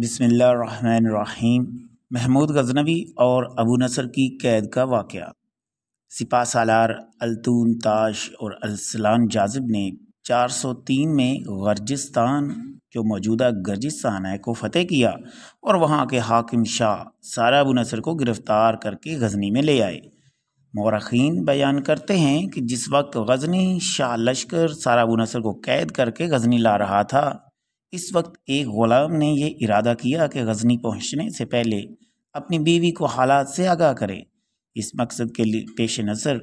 बसमीम महमूद गजनवी और अबू नसर की कैद का वाक़ सिपा सालार अलतून ताश और अलसलान जाजिब ने 403 में गर्जिस्तान जो मौजूदा गर्जिस्तान है को फतेह किया और वहाँ के हाकिम शाह सारा अबू नसर को गिरफ़्तार करके गजनी में ले आए मौरखीन बयान करते हैं कि जिस वक्त गजनी शाह लश्कर सारा अबू नसर को कैद करके गजनी ला रहा था इस वक्त एक ग़ुलाम ने यह इरादा किया कि गजनी पहुंचने से पहले अपनी बीवी को हालात से आगाह करे इस मकसद के पेश नज़र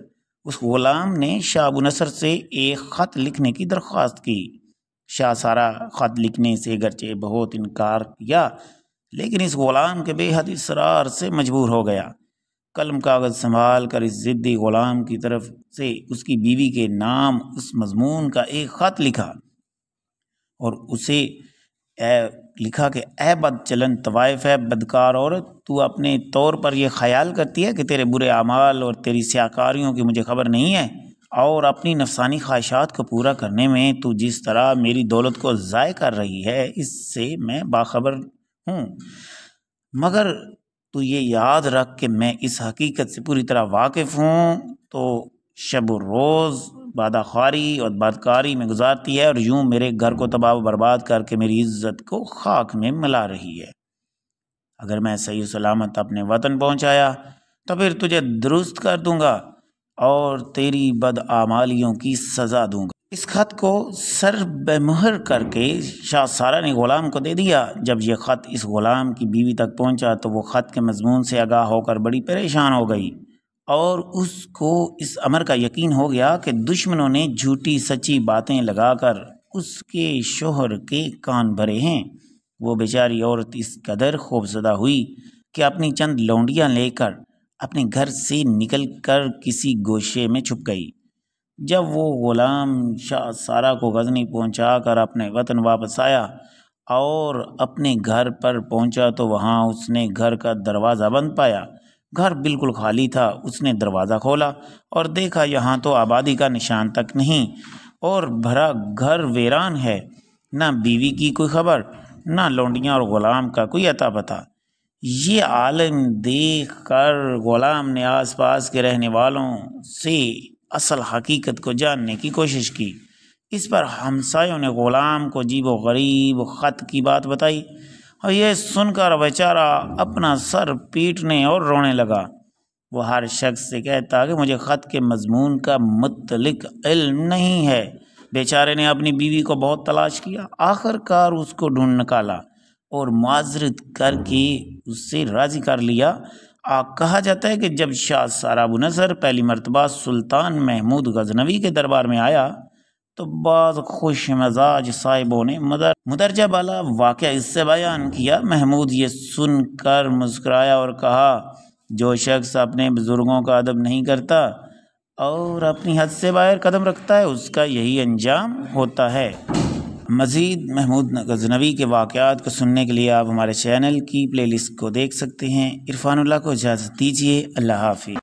उस ग़ुलाम ने शाह नसर से एक ख़त लिखने की दरख्वास्त की शाह सारा ख़त लिखने से गरचे बहुत इनकार किया लेकिन इस ग़ुलाम के बेहद इसरार से मजबूर हो गया कलम कागज़ संभाल कर इस ज़िद्दी ग़ुलाम की तरफ से उसकी बीवी के नाम उस मजमून का एक ख़त लिखा और उसे ए, लिखा कि ए बद चलन तवायफ है बदकार औरत तू अपने तौर पर यह ख्याल करती है कि तेरे बुरे अमाल और तेरी सियाकारियों की मुझे खबर नहीं है और अपनी नफसानी ख्वाहिशात को पूरा करने में तू जिस तरह मेरी दौलत को ज़ाय कर रही है इससे मैं बाखबर हूँ मगर तू ये याद रख कि मैं इस हकीकत से पूरी तरह वाकिफ़ हूँ तो शब रोज़ वादा ख्वारी और बदकारी में गुजारती है और यूं मेरे घर को तबाह बर्बाद करके मेरी इज्जत को खाक में मिला रही है अगर मैं सही सलामत अपने वतन पहुंचाया तो फिर तुझे दुरुस्त कर दूंगा और तेरी बदआमालियों की सज़ा दूंगा इस खत को सर बेमहर करके शाह सारा ने ग़ुलाम को दे दिया जब यह ख़त इस ग़ुलाम की बीवी तक पहुंचा तो वो ख़त के मजमून से आगाह होकर बड़ी परेशान हो गई और उसको इस अमर का यकीन हो गया कि दुश्मनों ने झूठी सच्ची बातें लगाकर उसके शोहर के कान भरे हैं वो बेचारी औरत इस कदर खौफजदा हुई कि अपनी चंद लौंडियाँ लेकर अपने घर से निकल कर किसी गोशे में छुप गई जब वो ग़ुलाम शाह सारा को गजनी पहुँचा कर अपने वतन वापस आया और अपने घर पर पहुँचा तो वहाँ उसने घर का दरवाज़ा बंद पाया घर बिल्कुल खाली था उसने दरवाज़ा खोला और देखा यहाँ तो आबादी का निशान तक नहीं और भरा घर वीरान है ना बीवी की कोई खबर ना लौंडियाँ और ग़ुलाम का कोई अता पता ये आलम देख कर ग़ुलाम ने आसपास के रहने वालों से असल हकीकत को जानने की कोशिश की इस पर हमसायों ने ग़ुलाम को जीबो गरीब ख़त की बात बताई और यह सुनकर बेचारा अपना सर पीटने और रोने लगा वो हर शख्स से कहता कि मुझे ख़त के मजमून का मतलक इल्म नहीं है बेचारे ने अपनी बीवी को बहुत तलाश किया आखिरकार उसको ढूंढ निकाला और माजरत करके उससे राज़ी कर लिया आ कहा जाता है कि जब शाह सारा नसर पहली मरतबा सुल्तान महमूद गजनवी के दरबार में आया तो बाद खुश मजाज साहिबों ने मदर मुदरजा बाला वाक़ इससे बयान किया महमूद ये सुन कर मुस्कराया और कहा जो शख्स अपने बुज़ुर्गों का अदब नहीं करता और अपनी हद से बाहर कदम रखता है उसका यही अंजाम होता है मज़ीद महमूद गजनवी के वाक़ात को सुनने के लिए आप हमारे चैनल की प्लेलिस्ट को देख सकते हैं इरफानल्ला को इजाज़त दीजिए अल्लाह हाफि